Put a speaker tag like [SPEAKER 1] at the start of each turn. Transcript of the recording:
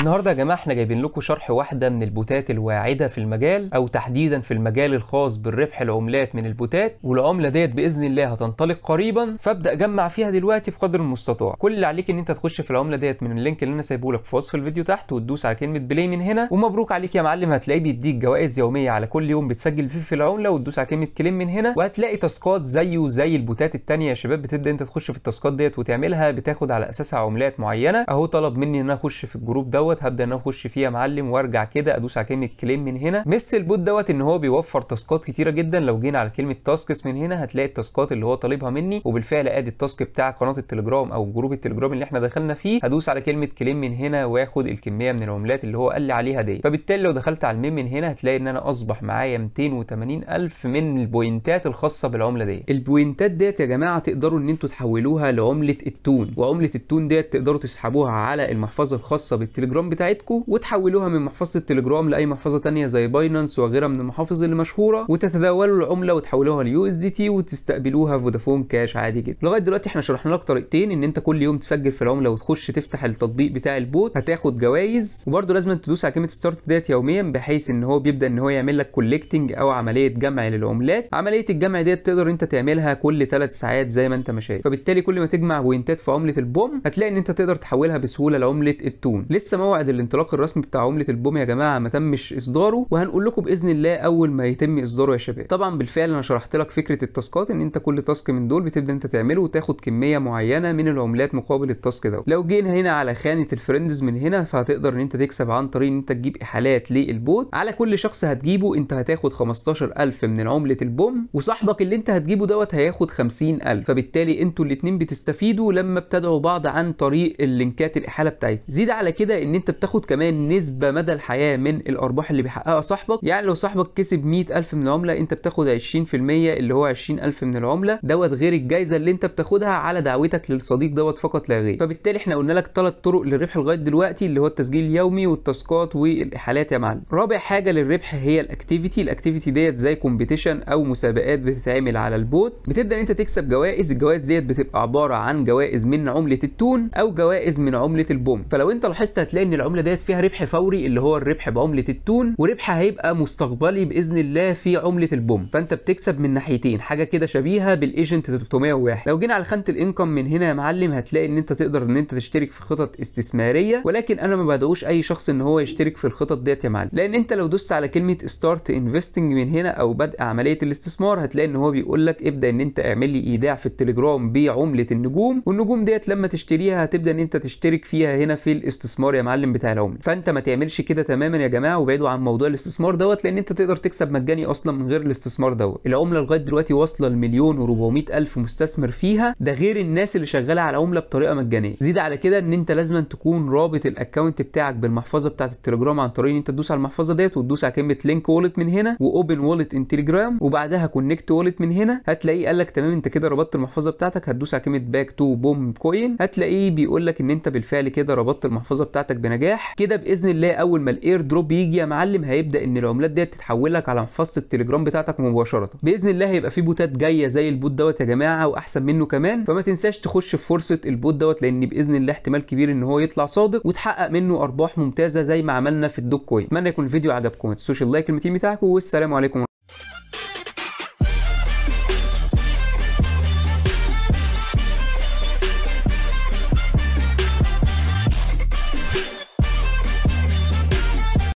[SPEAKER 1] النهارده يا جماعه احنا جايبين لكم شرح واحده من البوتات الواعده في المجال او تحديدا في المجال الخاص بالربح العملات من البوتات والعمله ديت باذن الله هتنطلق قريبا فابدا جمع فيها دلوقتي بقدر المستطاع كل اللي عليك ان انت تخش في العمله ديت من اللينك اللي انا سايبه لك في وصف الفيديو تحت وتدوس على كلمه بلاي من هنا ومبروك عليك يا معلم هتلاقيه بيديك جوائز يوميه على كل يوم بتسجل فيه في العمله وتدوس على كلمه كليم من هنا وهتلاقي تاسكات زيه زي البوتات الثانيه يا شباب بتبدا انت تخش في التاسكات ديت وتعملها بتاخد على اساسها عملات معينه اهو طلب مني ان انا اخش في الجروب دوت دوت هبدا ان انا اخش فيها يا معلم وارجع كده ادوس على كلمه كليم من هنا مس البوت دوت ان هو بيوفر تاسكات كتيره جدا لو جينا على كلمه تاسكس من هنا هتلاقي التاسكات اللي هو طالبها مني وبالفعل ادي التاسك بتاع قناه التليجرام او جروب التليجرام اللي احنا دخلنا فيه هدوس على كلمه كليم من هنا واخد الكميه من العملات اللي هو قال لي عليها دي فبالتالي لو دخلت على الميم من هنا هتلاقي ان انا اصبح معايا 280 الف من البوينتات الخاصه بالعمله دي البوينتات ديت يا جماعه تقدروا ان انتم تحولوها لعمله التون وعمله التون ديت تقدروا تسحبوها على المحفظه الخاصه بالتليجرام التليجرام بتاعتكم وتحولوها من محفظه التليجرام لاي محفظه ثانيه زي باينانس وغيرها من المحافظ اللي مشهوره وتتداولوا العمله وتحولوها ليو اس دي تي وتستقبلوها فودافون كاش عادي جدا لغايه دلوقتي احنا شرحنا لك طريقتين ان انت كل يوم تسجل في العمله وتخش تفتح التطبيق بتاع البوت هتاخد جوائز وبرده لازم تدوس على كلمه ستارت ديت يوميا بحيث ان هو بيبدا ان هو يعمل لك كوليكتنج او عمليه جمع للعملات عمليه الجمع ديت تقدر انت تعملها كل ثلاث ساعات زي ما انت ما شايف فبالتالي كل ما تجمع بوينتات في عمله البوم هتلاقي ان انت تقدر تحولها بسهوله لعمله التون لسه موعد الانطلاق الرسمي بتاع عمله البوم يا جماعه ما تمش اصداره وهنقول لكم باذن الله اول ما يتم اصداره يا شباب طبعا بالفعل انا شرحت لك فكره التاسكات ان انت كل تاسك من دول بتبدا انت تعمله وتاخد كميه معينه من العملات مقابل التاسك ده لو جينا هنا على خانه الفريندز من هنا فهتقدر ان انت تكسب عن طريق ان انت تجيب احالات للبوت على كل شخص هتجيبه انت هتاخد 15000 من عمله البوم وصاحبك اللي انت هتجيبه دوت هياخد 50000 فبالتالي انتوا الاثنين بتستفيدوا لما بتدعوا بعض عن طريق اللينكات الاحاله بتاعتك زيد على كده ان انت بتاخد كمان نسبه مدى الحياه من الارباح اللي بيحققها صاحبك يعني لو صاحبك كسب 100000 من العمله انت بتاخد 20% اللي هو 20000 من العمله دوت غير الجائزه اللي انت بتاخدها على دعوتك للصديق دوت فقط لا غير فبالتالي احنا قلنا لك ثلاث طرق للربح لغايه دلوقتي اللي هو التسجيل اليومي والتاسكات والاحالات يا معلم رابع حاجه للربح هي الاكتيفيتي الاكتيفيتي ديت زي كومبيتيشن او مسابقات بتتعمل على البوت بتبدا انت تكسب جوائز الجوائز ديت بتبقى عباره عن جوائز من عمله التون او جوائز من عمله البوم فلو انت لاحظت هتلاقي ان العمله ديت فيها ربح فوري اللي هو الربح بعمله التون وربح هيبقى مستقبلي باذن الله في عمله البوم فانت بتكسب من ناحيتين حاجه كده شبيهه بالايجنت 301 لو جينا على خانه الانكم من هنا يا معلم هتلاقي ان انت تقدر ان انت تشترك في خطط استثماريه ولكن انا ما بدعوش اي شخص ان هو يشترك في الخطط ديت يا معلم لان انت لو دوست على كلمه ستارت انفستنج من هنا او بدء عمليه الاستثمار هتلاقي ان هو بيقول لك ابدا ان انت اعمل لي ايداع في التليجرام بعمله النجوم والنجوم ديت لما تشتريها هتبدا ان انت تشترك فيها هنا في الاستثمار يا المعلم بتاع العمله فانت ما تعملش كده تماما يا جماعه وبعدوا عن موضوع الاستثمار دوت لان انت تقدر تكسب مجاني اصلا من غير الاستثمار دوت العمله لغايه دلوقتي واصله لمليون و400 الف مستثمر فيها ده غير الناس اللي شغاله على العمله بطريقه مجانيه زيد على كده ان انت لازم تكون رابط الاكونت بتاعك بالمحفظه بتاعه التليجرام عن طريق ان انت تدوس على المحفظه ديت وتدوس على كلمه لينك وولت من هنا واوبن وولت ان تليجرام وبعدها كونكت وولت من هنا هتلاقيه قال لك تمام انت كده ربطت المحفظه بتاعتك هتدوس على كلمه باك تو بوم كوين هتلاقيه بيقول لك ان انت بالفعل كده ربطت المحفظه بتاعتك بنجاح كده باذن الله اول ما الاير دروب يجي يا معلم هيبدا ان العملات ديت تتحول لك على محفظه التليجرام بتاعتك مباشره باذن الله هيبقى في بوتات جايه زي البوت دوت يا جماعه واحسن منه كمان فما تنساش تخش في فرصه البوت دوت لان باذن الله احتمال كبير ان هو يطلع صادق وتحقق منه ارباح ممتازه زي ما عملنا في الدوك كوين اتمنى يكون الفيديو عجبكم ما تنسوش اللايك المتين بتاعكم والسلام عليكم